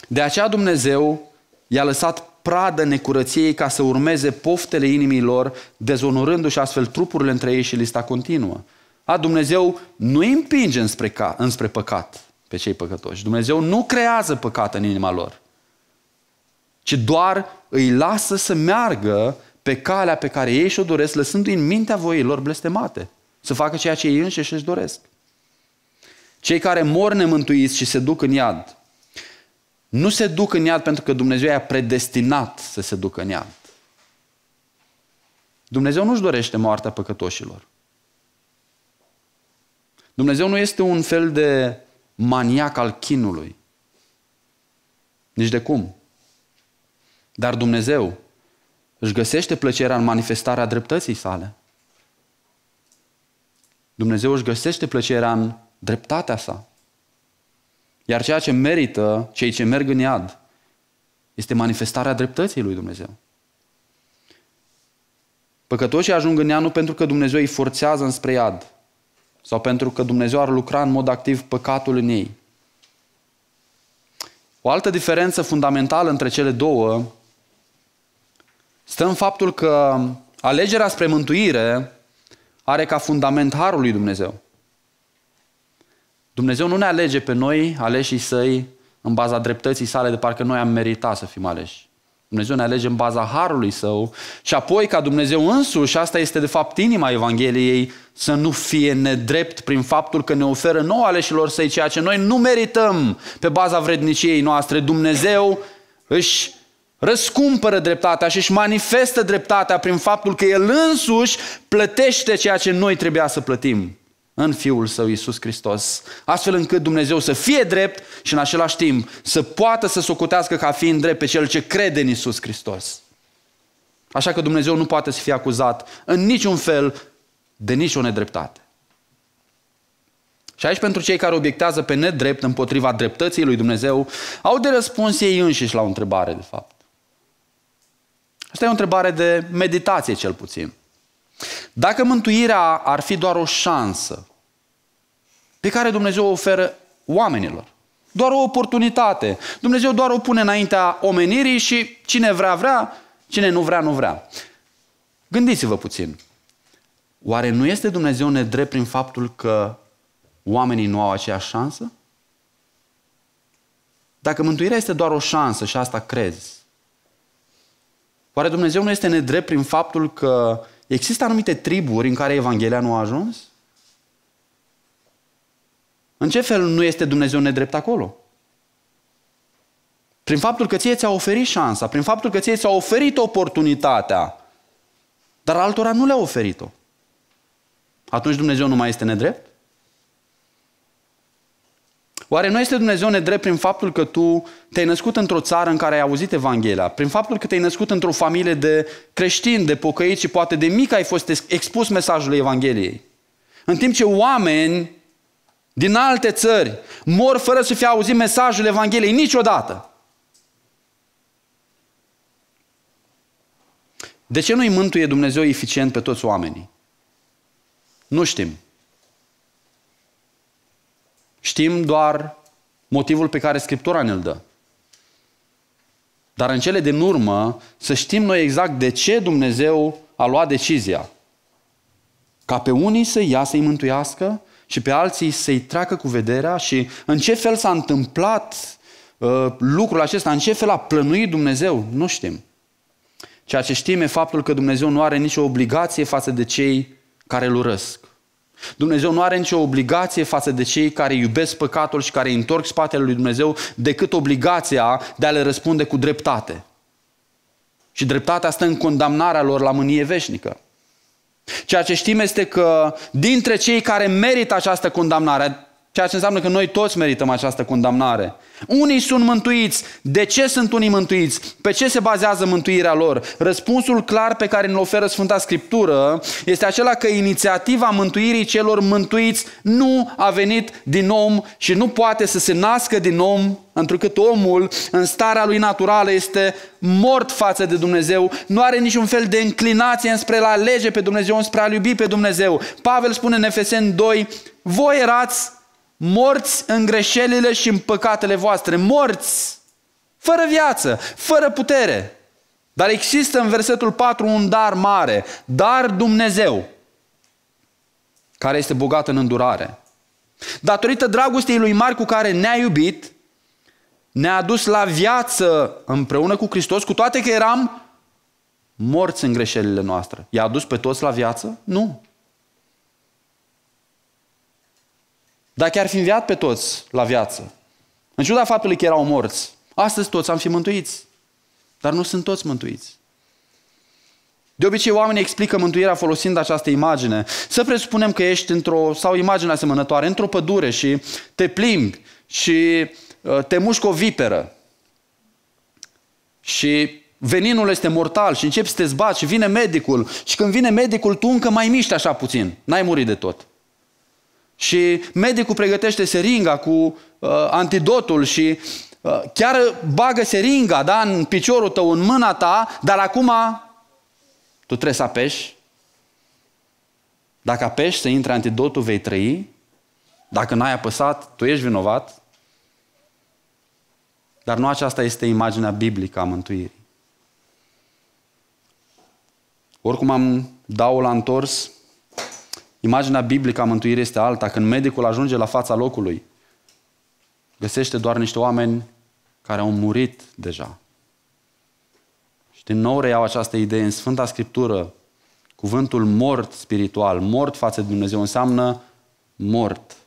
De aceea Dumnezeu i-a lăsat pradă necurăției ca să urmeze poftele inimii lor, dezonorându-și astfel trupurile între ei și lista continuă. A, Dumnezeu nu îi împinge înspre, ca, înspre păcat pe cei păcătoși. Dumnezeu nu creează păcat în inima lor, ci doar îi lasă să meargă pe calea pe care ei și-o doresc, lăsându-i în mintea lor blestemate, să facă ceea ce ei înșeși își doresc. Cei care mor nemântuiți și se duc în iad, nu se duc în iad pentru că Dumnezeu i-a predestinat să se ducă în iad. Dumnezeu nu-și dorește moartea păcătoșilor. Dumnezeu nu este un fel de maniac al chinului. Nici de cum. Dar Dumnezeu își găsește plăcerea în manifestarea dreptății sale. Dumnezeu își găsește plăcerea în dreptatea sa. Iar ceea ce merită cei ce merg în iad este manifestarea dreptății lui Dumnezeu. Păcătoșii ajung în iad nu pentru că Dumnezeu îi forțează înspre iad sau pentru că Dumnezeu ar lucra în mod activ păcatul în ei. O altă diferență fundamentală între cele două stă în faptul că alegerea spre mântuire are ca fundament harul lui Dumnezeu. Dumnezeu nu ne alege pe noi, aleșii săi, în baza dreptății sale, de parcă noi am meritat să fim aleși. Dumnezeu ne alege în baza harului său și apoi ca Dumnezeu însuși, asta este de fapt inima Evangheliei, să nu fie nedrept prin faptul că ne oferă nouă aleșilor săi ceea ce noi nu merităm pe baza vredniciei noastre. Dumnezeu își răscumpără dreptatea și își manifestă dreptatea prin faptul că El însuși plătește ceea ce noi trebuia să plătim în Fiul Său Iisus Hristos, astfel încât Dumnezeu să fie drept și în același timp să poată să socotească ca fiind drept pe cel ce crede în Iisus Hristos. Așa că Dumnezeu nu poate să fie acuzat în niciun fel de nicio nedreptate. Și aici pentru cei care obiectează pe nedrept împotriva dreptății lui Dumnezeu, au de răspuns ei înșiși la o întrebare, de fapt. Asta e o întrebare de meditație, cel puțin. Dacă mântuirea ar fi doar o șansă pe care Dumnezeu o oferă oamenilor, doar o oportunitate, Dumnezeu doar o pune înaintea omenirii și cine vrea, vrea, cine nu vrea, nu vrea. Gândiți-vă puțin. Oare nu este Dumnezeu nedrept prin faptul că oamenii nu au aceeași șansă? Dacă mântuirea este doar o șansă și asta crezi, oare Dumnezeu nu este nedrept prin faptul că Există anumite triburi în care Evanghelia nu a ajuns? În ce fel nu este Dumnezeu nedrept acolo? Prin faptul că ție ți-a oferit șansa, prin faptul că ție ți-a oferit oportunitatea, dar altora nu le-a oferit-o. Atunci Dumnezeu nu mai este nedrept? Oare nu este Dumnezeu nedrept prin faptul că tu te-ai născut într-o țară în care ai auzit Evanghelia, prin faptul că te-ai născut într-o familie de creștini, de pocăiți și poate de mic ai fost expus mesajului Evangheliei? În timp ce oameni din alte țări mor fără să fie auzit mesajul Evangheliei niciodată. De ce nu-i mântuie Dumnezeu eficient pe toți oamenii? Nu știm. Știm doar motivul pe care Scriptura ne-l dă. Dar în cele din urmă să știm noi exact de ce Dumnezeu a luat decizia. Ca pe unii să ia să-i mântuiască și pe alții să-i treacă cu vederea și în ce fel s-a întâmplat uh, lucrul acesta, în ce fel a plănuit Dumnezeu, nu știm. Ceea ce știm e faptul că Dumnezeu nu are nicio obligație față de cei care îl urăsc. Dumnezeu nu are nicio obligație față de cei care iubesc păcatul și care îi întorc spatele lui Dumnezeu decât obligația de a le răspunde cu dreptate. Și dreptatea stă în condamnarea lor la mânie veșnică. Ceea ce știm este că dintre cei care merită această condamnare, Ceea ce înseamnă că noi toți merităm această condamnare. Unii sunt mântuiți. De ce sunt unii mântuiți? Pe ce se bazează mântuirea lor? Răspunsul clar pe care îl oferă Sfânta Scriptură este acela că inițiativa mântuirii celor mântuiți nu a venit din om și nu poate să se nască din om, întrucât omul în starea lui naturală este mort față de Dumnezeu, nu are niciun fel de înclinație spre la lege pe Dumnezeu, spre a iubi pe Dumnezeu. Pavel spune în Efeseni 2, voi erați morți în greșelile și în păcatele voastre, morți, fără viață, fără putere. Dar există în versetul 4 un dar mare, dar Dumnezeu, care este bogat în îndurare. Datorită dragostei lui Mar cu care ne-a iubit, ne-a adus la viață împreună cu Hristos, cu toate că eram morți în greșelile noastre. I-a adus pe toți la viață? Nu. Dar chiar fi înviat pe toți la viață. În ciuda faptului că erau morți, astăzi toți am fi mântuiți. Dar nu sunt toți mântuiți. De obicei, oamenii explică mântuirea folosind această imagine. Să presupunem că ești într-o, sau imagine asemănătoare, într-o pădure și te plimbi și uh, te mușcă o viperă. Și veninul este mortal și începi să te zbați și vine medicul. Și când vine medicul, tu încă mai miști așa puțin. N-ai murit de tot și medicul pregătește seringa cu uh, antidotul și uh, chiar bagă seringa da, în piciorul tău, în mâna ta, dar acum tu trebuie să apeși. Dacă apeși să intre antidotul, vei trăi. Dacă n-ai apăsat, tu ești vinovat. Dar nu aceasta este imaginea biblică a mântuirii. Oricum am dau la întors, Imaginea biblică a mântuirii este alta. Când medicul ajunge la fața locului, găsește doar niște oameni care au murit deja. Și din nou reiau această idee în Sfânta Scriptură. Cuvântul mort spiritual, mort față de Dumnezeu, înseamnă mort.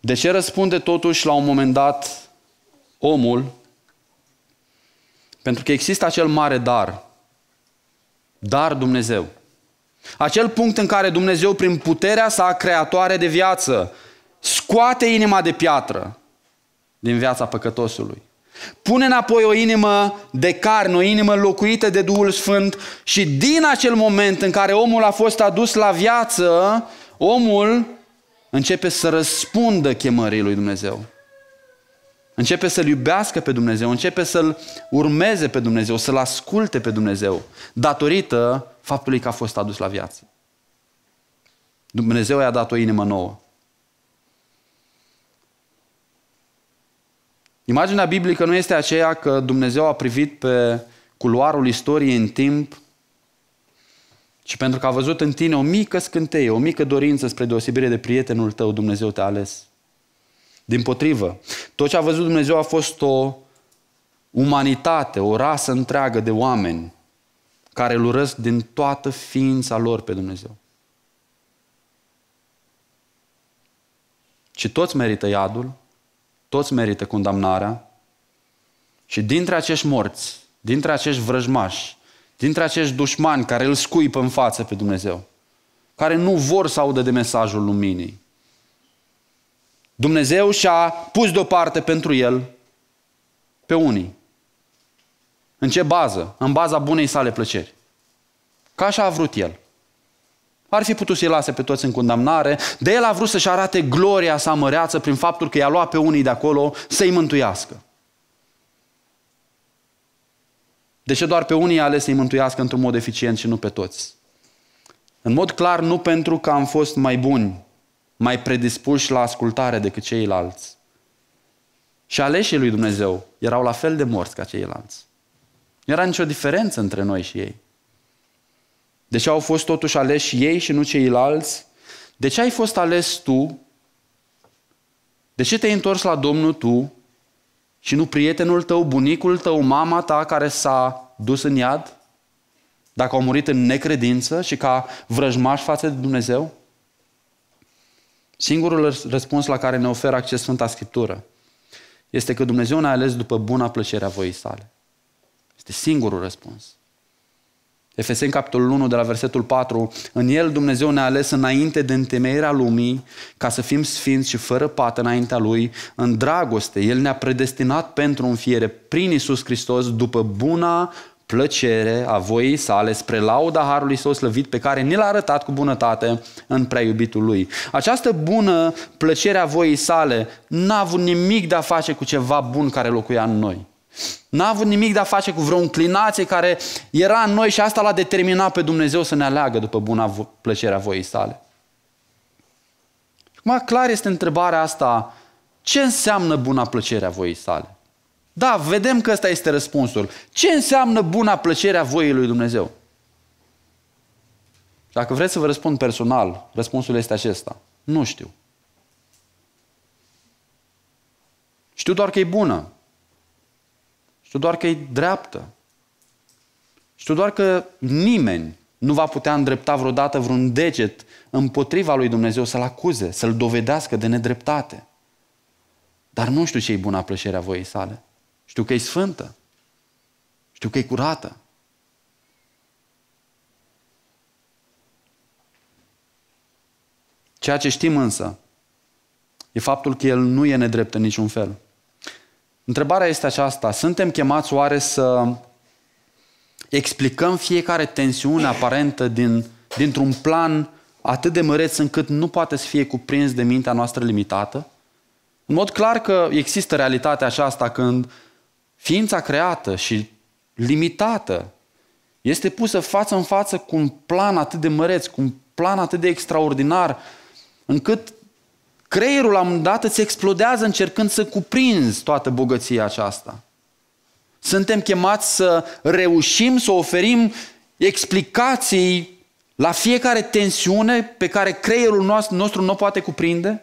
De ce răspunde totuși la un moment dat omul? Pentru că există acel mare dar. Dar Dumnezeu. Acel punct în care Dumnezeu, prin puterea sa creatoare de viață, scoate inima de piatră din viața păcătosului. Pune înapoi o inimă de carne, o inimă locuită de Duhul Sfânt și din acel moment în care omul a fost adus la viață, omul începe să răspundă chemării lui Dumnezeu. Începe să-L iubească pe Dumnezeu, începe să-L urmeze pe Dumnezeu, să-L asculte pe Dumnezeu, datorită faptului că a fost adus la viață. Dumnezeu i-a dat o inimă nouă. Imaginea biblică nu este aceea că Dumnezeu a privit pe culoarul istoriei în timp, și pentru că a văzut în tine o mică scânteie, o mică dorință spre deosebire de prietenul tău, Dumnezeu te-a ales. Din potrivă, tot ce a văzut Dumnezeu a fost o umanitate, o rasă întreagă de oameni care îl urăsc din toată ființa lor pe Dumnezeu. Și toți merită iadul, toți merită condamnarea și dintre acești morți, dintre acești vrăjmași, dintre acești dușmani care îl scuipă în față pe Dumnezeu, care nu vor să audă de mesajul luminii, Dumnezeu și-a pus deoparte pentru el pe unii. În ce bază? În baza bunei sale plăceri. Ca așa a vrut el. Ar fi putut să-i lase pe toți în condamnare, de el a vrut să-și arate gloria sa măreață prin faptul că i-a luat pe unii de acolo să-i mântuiască. De deci ce doar pe unii a ales să-i mântuiască într-un mod eficient și nu pe toți? În mod clar, nu pentru că am fost mai buni, mai predispuși la ascultare decât ceilalți. Și aleșii lui Dumnezeu erau la fel de morți ca ceilalți. Nu era nicio diferență între noi și ei. De deci ce au fost totuși aleși ei și nu ceilalți? De ce ai fost ales tu? De ce te-ai întors la Domnul tu și nu prietenul tău, bunicul tău, mama ta care s-a dus în iad? Dacă au murit în necredință și ca vrăjmaș față de Dumnezeu? Singurul răspuns la care ne oferă acces Sfânta Scriptură este că Dumnezeu ne-a ales după buna plăcerea voii sale. Este singurul răspuns. Efeseni capitolul 1 de la versetul 4 În el Dumnezeu ne-a ales înainte de întemeierea lumii ca să fim sfinți și fără pată înaintea lui în dragoste. El ne-a predestinat pentru înfiere prin Isus Hristos după buna plăcere a voii sale spre lauda Harului Său slăvit pe care ne l-a arătat cu bunătate în prea iubitul Lui. Această bună plăcere a voii sale n-a avut nimic de a face cu ceva bun care locuia în noi. N-a avut nimic de a face cu vreo înclinație care era în noi și asta l-a determinat pe Dumnezeu să ne aleagă după buna vo- plăcerea voii sale. Acum clar este întrebarea asta, ce înseamnă buna plăcerea voii sale? Da, vedem că ăsta este răspunsul. Ce înseamnă buna a voiei lui Dumnezeu? Dacă vreți să vă răspund personal, răspunsul este acesta. Nu știu. Știu doar că e bună. Știu doar că e dreaptă. Știu doar că nimeni nu va putea îndrepta vreodată vreun deget împotriva lui Dumnezeu să-l acuze, să-l dovedească de nedreptate. Dar nu știu ce e buna plăcerea voiei sale. Știu că e sfântă. Știu că e curată. Ceea ce știm însă e faptul că El nu e nedrept în niciun fel. Întrebarea este aceasta. Suntem chemați oare să explicăm fiecare tensiune aparentă din, dintr-un plan atât de măreț încât nu poate să fie cuprins de mintea noastră limitată? În mod clar că există realitatea aceasta când ființa creată și limitată este pusă față în față cu un plan atât de măreț, cu un plan atât de extraordinar, încât creierul la un moment dat îți explodează încercând să cuprinzi toată bogăția aceasta. Suntem chemați să reușim să oferim explicații la fiecare tensiune pe care creierul nostru nu o poate cuprinde?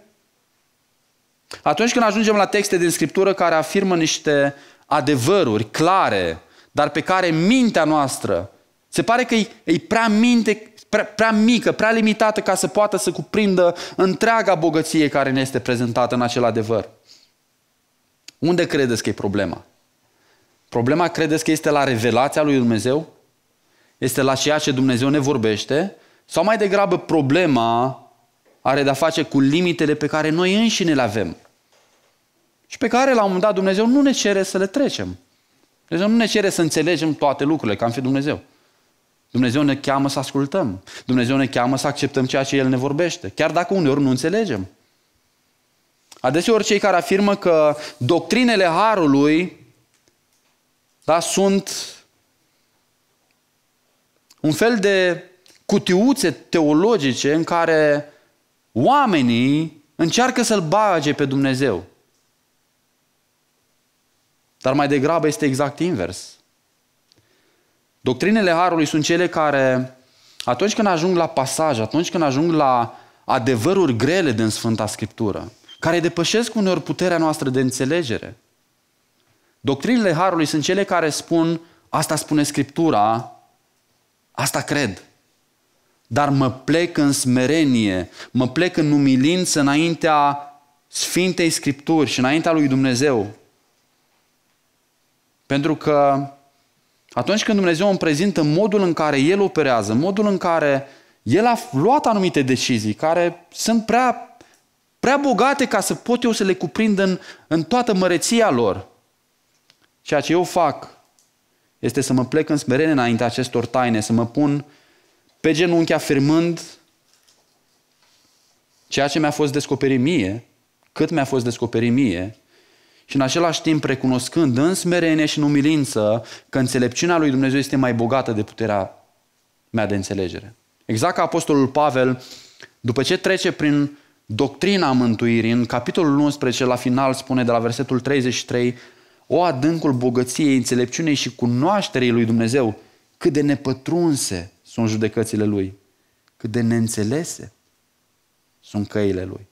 Atunci când ajungem la texte din Scriptură care afirmă niște adevăruri clare, dar pe care mintea noastră se pare că e prea minte, prea, prea mică, prea limitată ca să poată să cuprindă întreaga bogăție care ne este prezentată în acel adevăr. Unde credeți că e problema? Problema credeți că este la revelația lui Dumnezeu? Este la ceea ce Dumnezeu ne vorbește? Sau mai degrabă problema are de-a face cu limitele pe care noi înșine le avem? și pe care la un moment dat Dumnezeu nu ne cere să le trecem. Dumnezeu nu ne cere să înțelegem toate lucrurile, că am fi Dumnezeu. Dumnezeu ne cheamă să ascultăm. Dumnezeu ne cheamă să acceptăm ceea ce El ne vorbește, chiar dacă uneori nu înțelegem. Adeseori cei care afirmă că doctrinele Harului da, sunt un fel de cutiuțe teologice în care oamenii încearcă să-L bage pe Dumnezeu. Dar mai degrabă este exact invers. Doctrinele Harului sunt cele care, atunci când ajung la pasaj, atunci când ajung la adevăruri grele din Sfânta Scriptură, care depășesc uneori puterea noastră de înțelegere. Doctrinele Harului sunt cele care spun, asta spune Scriptura, asta cred. Dar mă plec în smerenie, mă plec în umilință înaintea Sfintei Scripturi și înaintea lui Dumnezeu. Pentru că atunci când Dumnezeu îmi prezintă modul în care El operează, modul în care El a luat anumite decizii care sunt prea, prea bogate ca să pot eu să le cuprind în, în toată măreția lor, ceea ce eu fac este să mă plec în smerenie înaintea acestor taine, să mă pun pe genunchi afirmând ceea ce mi-a fost descoperit mie, cât mi-a fost descoperit mie și în același timp recunoscând în smerenie și în umilință că înțelepciunea lui Dumnezeu este mai bogată de puterea mea de înțelegere. Exact ca Apostolul Pavel, după ce trece prin doctrina mântuirii, în capitolul 11, la final, spune de la versetul 33, o adâncul bogăției, înțelepciunei și cunoașterii lui Dumnezeu, cât de nepătrunse sunt judecățile lui, cât de neînțelese sunt căile lui.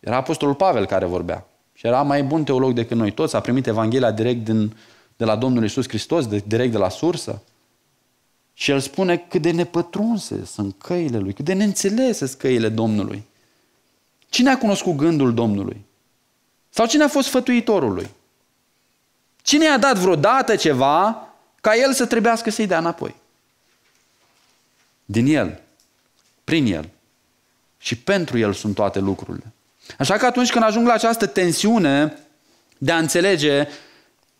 Era Apostolul Pavel care vorbea. Și era mai bun teolog decât noi toți, a primit Evanghelia direct din, de la Domnul Isus Hristos, de, direct de la sursă. Și el spune cât de nepătrunse sunt căile lui, cât de neînțelese sunt căile Domnului. Cine a cunoscut gândul Domnului? Sau cine a fost fătuitorul lui? Cine i-a dat vreodată ceva ca el să trebuiască să-i dea înapoi? Din el, prin el și pentru el sunt toate lucrurile. Așa că atunci când ajung la această tensiune de a înțelege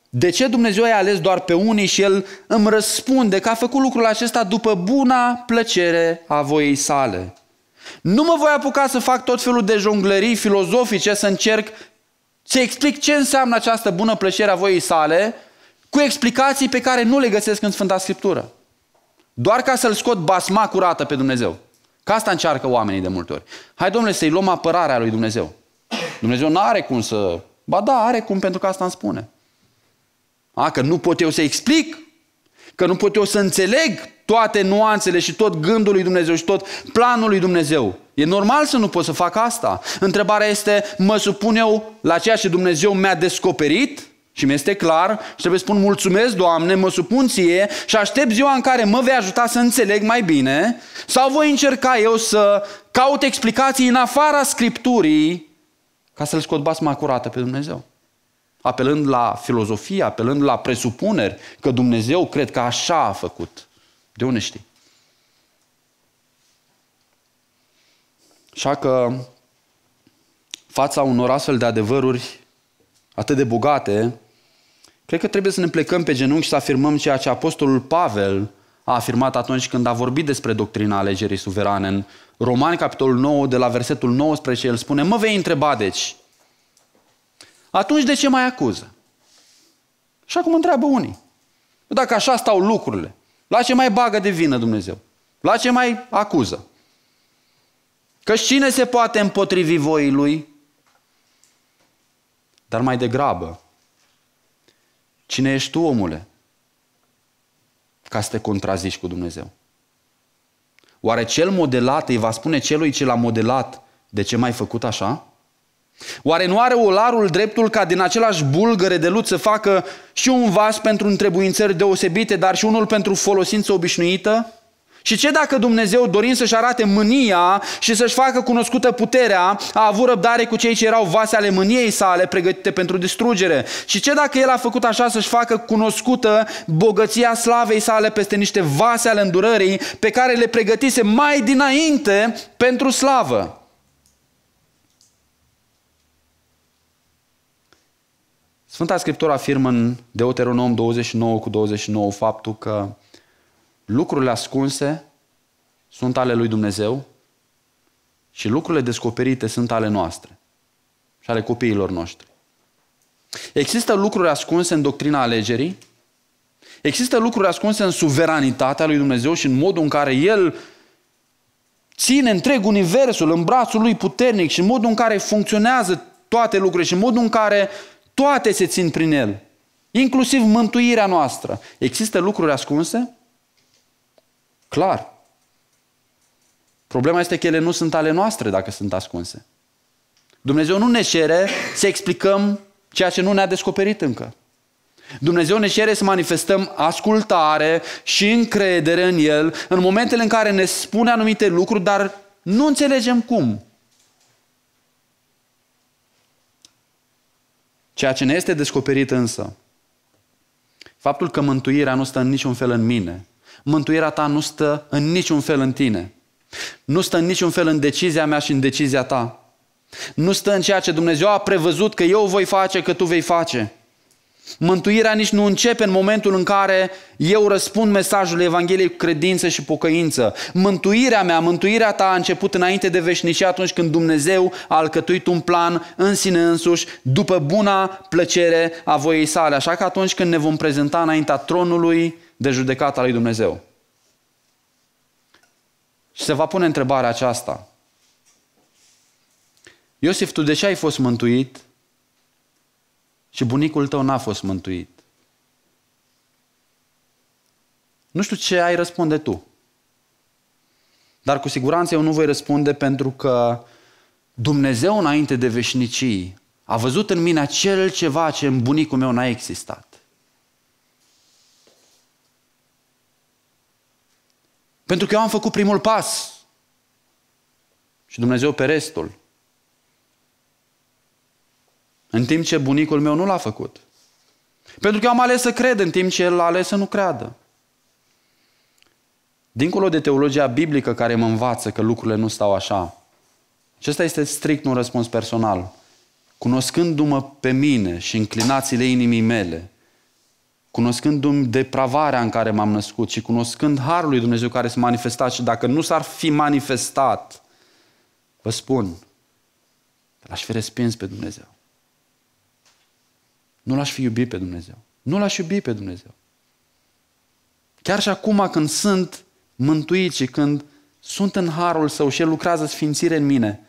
de ce Dumnezeu i-a ales doar pe unii și El îmi răspunde că a făcut lucrul acesta după buna plăcere a voiei sale. Nu mă voi apuca să fac tot felul de jonglerii filozofice, să încerc să explic ce înseamnă această bună plăcere a voiei sale, cu explicații pe care nu le găsesc în Sfânta Scriptură. Doar ca să-l scot basma curată pe Dumnezeu. Ca asta încearcă oamenii de multe ori. Hai, domnule, să-i luăm apărarea lui Dumnezeu. Dumnezeu nu are cum să... Ba da, are cum, pentru că asta îmi spune. A, că nu pot eu să explic, că nu pot eu să înțeleg toate nuanțele și tot gândul lui Dumnezeu și tot planul lui Dumnezeu. E normal să nu pot să fac asta. Întrebarea este, mă supun eu la ceea ce Dumnezeu mi-a descoperit și mi-este clar și trebuie să spun mulțumesc, Doamne, mă supun ție și aștept ziua în care mă vei ajuta să înțeleg mai bine sau voi încerca eu să caut explicații în afara Scripturii ca să-L scot basma curată pe Dumnezeu. Apelând la filozofie, apelând la presupuneri că Dumnezeu cred că așa a făcut. De unde știi? Așa că fața unor astfel de adevăruri atât de bogate, Cred că trebuie să ne plecăm pe genunchi și să afirmăm ceea ce Apostolul Pavel a afirmat atunci când a vorbit despre doctrina alegerii suverane. În Romani, capitolul 9, de la versetul 19, el spune, mă vei întreba deci, atunci de ce mai acuză? Și acum întreabă unii. Dacă așa stau lucrurile, la ce mai bagă de vină Dumnezeu? La ce mai acuză? Că cine se poate împotrivi voii lui? Dar mai degrabă, Cine ești tu, omule, ca să te contrazici cu Dumnezeu? Oare cel modelat îi va spune celui ce l-a modelat de ce mai făcut așa? Oare nu are olarul dreptul ca din același bulgăre de lut să facă și un vas pentru întrebuințări deosebite, dar și unul pentru folosință obișnuită? Și ce dacă Dumnezeu, dorind să-și arate mânia și să-și facă cunoscută puterea, a avut răbdare cu cei ce erau vase ale mâniei sale, pregătite pentru distrugere? Și ce dacă El a făcut așa să-și facă cunoscută bogăția slavei sale peste niște vase ale îndurării pe care le pregătise mai dinainte pentru slavă? Sfânta Scriptură afirmă în Deuteronom 29 cu 29 faptul că lucrurile ascunse sunt ale lui Dumnezeu și lucrurile descoperite sunt ale noastre și ale copiilor noștri. Există lucruri ascunse în doctrina alegerii, există lucruri ascunse în suveranitatea lui Dumnezeu și în modul în care El ține întreg universul în brațul lui puternic și în modul în care funcționează toate lucrurile și în modul în care toate se țin prin el, inclusiv mântuirea noastră. Există lucruri ascunse Clar. Problema este că ele nu sunt ale noastre dacă sunt ascunse. Dumnezeu nu ne cere să explicăm ceea ce nu ne-a descoperit încă. Dumnezeu ne cere să manifestăm ascultare și încredere în El în momentele în care ne spune anumite lucruri, dar nu înțelegem cum. Ceea ce ne este descoperit însă, faptul că mântuirea nu stă în niciun fel în mine, mântuirea ta nu stă în niciun fel în tine. Nu stă în niciun fel în decizia mea și în decizia ta. Nu stă în ceea ce Dumnezeu a prevăzut că eu voi face, că tu vei face. Mântuirea nici nu începe în momentul în care eu răspund mesajul Evangheliei cu credință și pocăință. Mântuirea mea, mântuirea ta a început înainte de veșnicie atunci când Dumnezeu a alcătuit un plan în sine însuși, după buna plăcere a voiei sale. Așa că atunci când ne vom prezenta înaintea tronului de judecata lui Dumnezeu. Și se va pune întrebarea aceasta. Iosif, tu de ce ai fost mântuit și bunicul tău n-a fost mântuit? Nu știu ce ai răspunde tu. Dar cu siguranță eu nu voi răspunde pentru că Dumnezeu înainte de veșnicii a văzut în mine acel ceva ce în bunicul meu n-a existat. Pentru că eu am făcut primul pas. Și Dumnezeu pe restul. În timp ce bunicul meu nu l-a făcut. Pentru că eu am ales să cred în timp ce el a ales să nu creadă. Dincolo de teologia biblică care mă învață că lucrurile nu stau așa, acesta este strict un răspuns personal. Cunoscându-mă pe mine și înclinațiile inimii mele, cunoscându-mi depravarea în care m-am născut și cunoscând harul lui Dumnezeu care s-a manifestat și dacă nu s-ar fi manifestat, vă spun, l-aș fi respins pe Dumnezeu. Nu l-aș fi iubit pe Dumnezeu. Nu l-aș iubi pe Dumnezeu. Chiar și acum când sunt mântuit și când sunt în harul său și el lucrează sfințire în mine,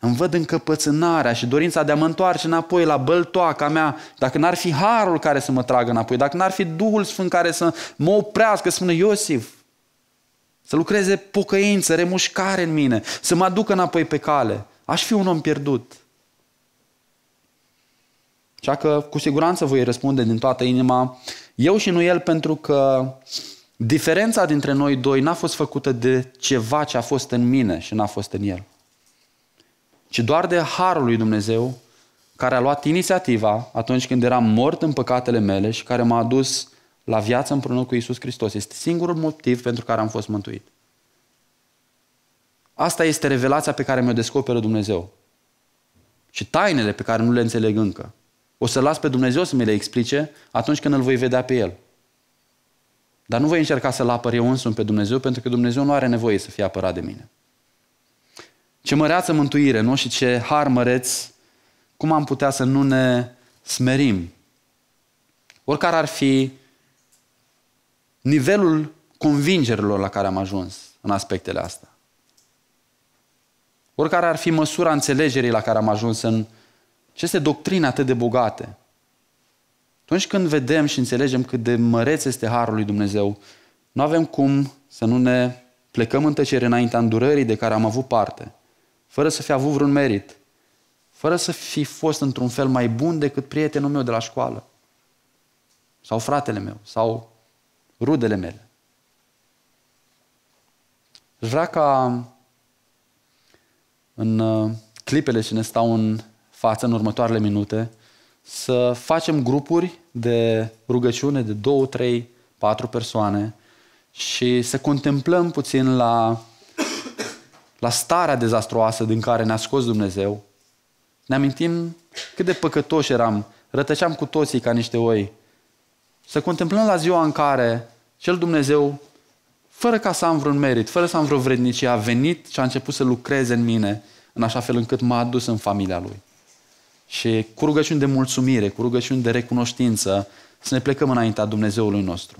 îmi văd încăpățânarea și dorința de a mă întoarce înapoi la băltoaca mea, dacă n-ar fi harul care să mă tragă înapoi, dacă n-ar fi Duhul Sfânt care să mă oprească, spune Iosif, să lucreze pocăință, remușcare în mine, să mă aducă înapoi pe cale. Aș fi un om pierdut. Așa că cu siguranță voi răspunde din toată inima, eu și nu el, pentru că diferența dintre noi doi n-a fost făcută de ceva ce a fost în mine și n-a fost în el ci doar de harul lui Dumnezeu care a luat inițiativa atunci când eram mort în păcatele mele și care m-a adus la viață împreună cu Isus Hristos. Este singurul motiv pentru care am fost mântuit. Asta este revelația pe care mi-o descoperă Dumnezeu. Și tainele pe care nu le înțeleg încă. O să las pe Dumnezeu să mi le explice atunci când îl voi vedea pe El. Dar nu voi încerca să-L apăr eu însumi pe Dumnezeu, pentru că Dumnezeu nu are nevoie să fie apărat de mine. Ce măreață mântuire, nu? Și ce har măreț, cum am putea să nu ne smerim? Oricare ar fi nivelul convingerilor la care am ajuns în aspectele astea. Oricare ar fi măsura înțelegerii la care am ajuns în aceste doctrine atât de bogate. Atunci când vedem și înțelegem cât de măreț este harul lui Dumnezeu, nu avem cum să nu ne plecăm în tăcere înaintea îndurării de care am avut parte fără să fi avut vreun merit, fără să fi fost într-un fel mai bun decât prietenul meu de la școală, sau fratele meu, sau rudele mele. Aș vrea ca în uh, clipele ce ne stau în față, în următoarele minute, să facem grupuri de rugăciune de două, trei, patru persoane și să contemplăm puțin la la starea dezastroasă din care ne-a scos Dumnezeu, ne amintim cât de păcătoși eram, rătăceam cu toții ca niște oi. Să contemplăm la ziua în care cel Dumnezeu, fără ca să am vreun merit, fără să am vreo vrednicie, a venit și a început să lucreze în mine, în așa fel încât m-a adus în familia Lui. Și cu rugăciuni de mulțumire, cu rugăciuni de recunoștință, să ne plecăm înaintea Dumnezeului nostru.